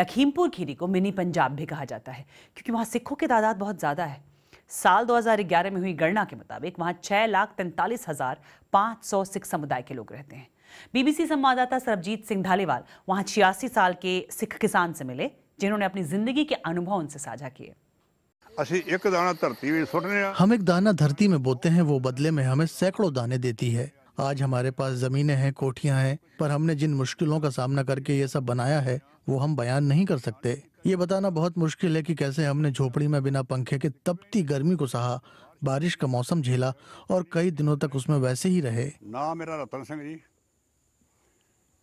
लखीमपुर खीरी को मिनी पंजाब भी कहा जाता है क्योंकि वहाँ सिखों की तादाद बहुत ज़्यादा है साल 2011 में हुई गणना के मुताबिक वहाँ छः लाख तैंतालीस हज़ार पाँच सौ सिख समुदाय के लोग रहते हैं बीबीसी संवाददाता सरबजीत सिंह धालीवाल वहाँ छियासी साल के सिख किसान से मिले जिन्होंने अपनी जिंदगी के अनुभव उनसे साझा किए हम एक दाना धरती में बोते हैं वो बदले में हमें सैकड़ों दाने देती है आज हमारे पास ज़मीनें हैं कोठिया हैं पर हमने जिन मुश्किलों का सामना करके ये सब बनाया है वो हम बयान नहीं कर सकते ये बताना बहुत मुश्किल है कि कैसे हमने झोपड़ी में बिना पंखे के तपती गर्मी को सहा बारिश का मौसम झेला और कई दिनों तक उसमें वैसे ही रहे ना मेरा रतन सिंह जी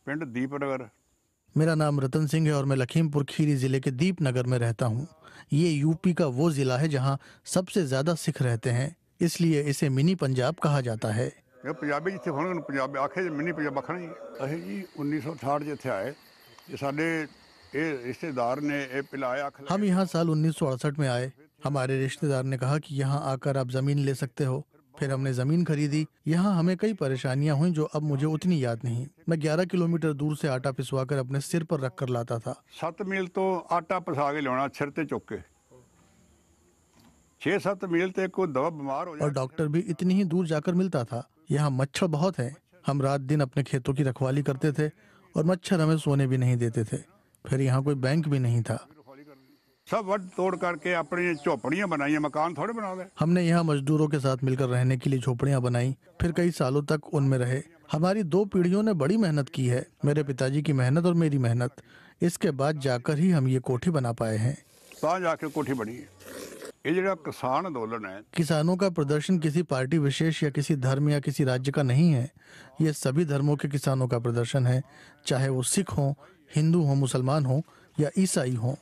पिंड दीपनगर मेरा नाम रतन सिंह है और मैं लखीमपुर खीरी जिले के दीपनगर में रहता हूँ ये यूपी का वो जिला है जहाँ सबसे ज्यादा सिख रहते हैं इसलिए इसे मिनी पंजाब कहा जाता है ਇਹ ਪੰਜਾਬੀ ਜਿੱਥੇ ਹੋਣਗੇ ਨੂੰ ਪੰਜਾਬ ਆਖੇ ਮਿੰਨੀ ਪੰਜਾਬ ਆਖਣਾ ਹੀ ਅਸੀਂ ਜੀ 1968 ਜਿੱਥੇ ਆਏ ਇਹ ਸਾਡੇ रिश्तेदार ने ये पिलाया हम यहाँ साल उन्नीस सौ अड़सठ में आए हमारे रिश्तेदार ने कहा कि यहाँ आकर आप जमीन ले सकते हो फिर हमने जमीन खरीदी यहाँ हमें कई परेशानियाँ हुई जो अब मुझे उतनी याद नहीं मैं 11 किलोमीटर दूर से आटा पिसवा कर अपने सिर पर रख कर लाता था सात मील तो आटा पिसा के लिया सिर ते के छह सत मील ते कोई दवा बीमार हो और डॉक्टर भी इतनी ही दूर जाकर मिलता था यहाँ मच्छर बहुत हैं हम रात दिन अपने खेतों की रखवाली करते थे और मच्छर हमें सोने भी नहीं देते थे फिर यहाँ कोई बैंक भी नहीं था सब वट तोड़ करके अपनी झोपड़ियाँ बनाई मकान थोड़े बना रहे हमने यहाँ मजदूरों के साथ मिलकर रहने के लिए झोपड़ियाँ बनाई फिर कई सालों तक उनमें रहे हमारी दो पीढ़ियों ने बड़ी मेहनत की है मेरे पिताजी की मेहनत और मेरी मेहनत इसके बाद जाकर ही हम ये कोठी बना पाए हैं कहाँ जाकर कोठी बनी है ये जरा किसान आंदोलन है किसानों का प्रदर्शन किसी पार्टी विशेष या किसी धर्म या किसी राज्य का नहीं है ये सभी धर्मों के किसानों का प्रदर्शन है चाहे वो सिख हो हिंदू हो मुसलमान हो या ईसाई हों